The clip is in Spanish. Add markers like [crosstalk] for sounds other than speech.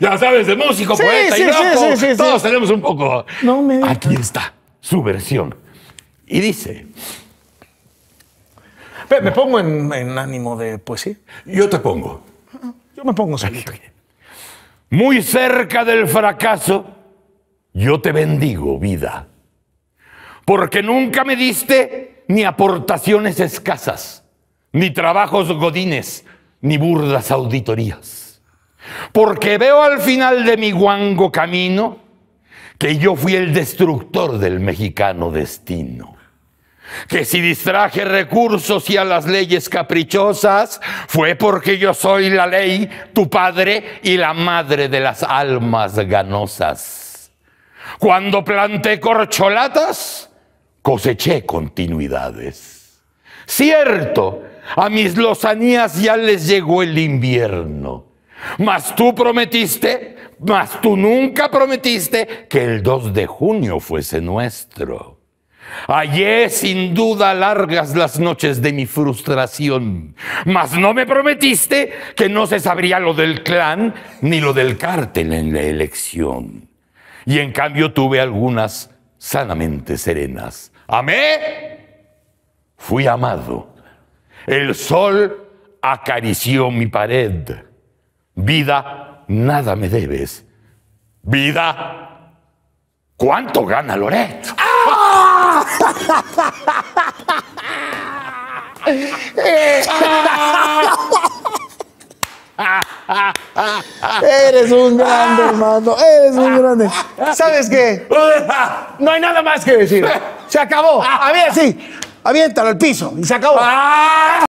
ya sabes, de músico, poeta y loco. todos tenemos un poco. Aquí está su versión. Y dice. ¿Me pongo en, ánimo de poesía? Yo te pongo. Yo me pongo salir. Muy cerca del fracaso, yo te bendigo, vida. Porque nunca me diste ni aportaciones escasas, ni trabajos godines, ni burdas auditorías porque veo al final de mi guango camino que yo fui el destructor del mexicano destino. Que si distraje recursos y a las leyes caprichosas, fue porque yo soy la ley, tu padre y la madre de las almas ganosas. Cuando planté corcholatas, coseché continuidades. Cierto, a mis lozanías ya les llegó el invierno mas tú prometiste, mas tú nunca prometiste que el 2 de junio fuese nuestro. Ayer sin duda largas las noches de mi frustración, mas no me prometiste que no se sabría lo del clan ni lo del cártel en la elección. Y en cambio tuve algunas sanamente serenas. Amé, fui amado. El sol acarició mi pared. Vida, nada me debes. Vida, ¿cuánto gana Loret? [laughs] Eres un grande, hermano. Eres un grande. ¿Sabes qué? No hay nada más que decir. Se acabó. A ver, sí. Aviéntalo al piso y se acabó. Ah.